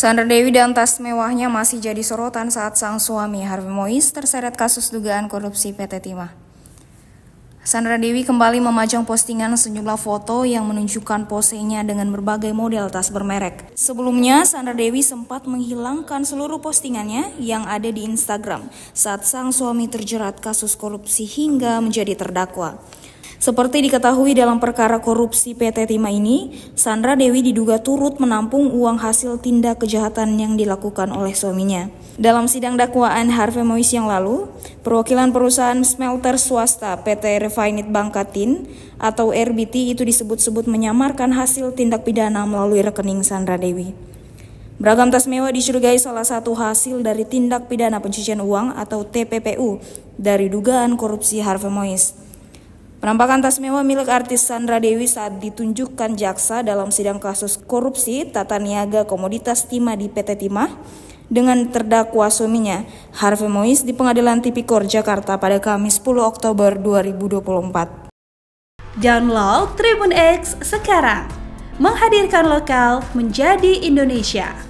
Sandra Dewi dan tas mewahnya masih jadi sorotan saat sang suami Harvey Mois terseret kasus dugaan korupsi PT Timah. Sandra Dewi kembali memajang postingan sejumlah foto yang menunjukkan posenya dengan berbagai model tas bermerek. Sebelumnya, Sandra Dewi sempat menghilangkan seluruh postingannya yang ada di Instagram saat sang suami terjerat kasus korupsi hingga menjadi terdakwa. Seperti diketahui dalam perkara korupsi PT Timah ini, Sandra Dewi diduga turut menampung uang hasil tindak kejahatan yang dilakukan oleh suaminya. Dalam sidang dakwaan Harvey Moise yang lalu, perwakilan perusahaan smelter swasta PT Refinit Bangkatin atau RBT itu disebut-sebut menyamarkan hasil tindak pidana melalui rekening Sandra Dewi. Beragam tas mewah dicurigai salah satu hasil dari tindak pidana pencucian uang atau TPPU dari dugaan korupsi Harvey Moise. Penampakan tas mewah milik artis Sandra Dewi saat ditunjukkan jaksa dalam sidang kasus korupsi tata niaga komoditas timah di PT Timah dengan terdakwa suaminya Harvey Mois di Pengadilan Tipikor Jakarta pada Kamis 10 Oktober 2024. Download Tribun X sekarang. Menghadirkan lokal menjadi Indonesia.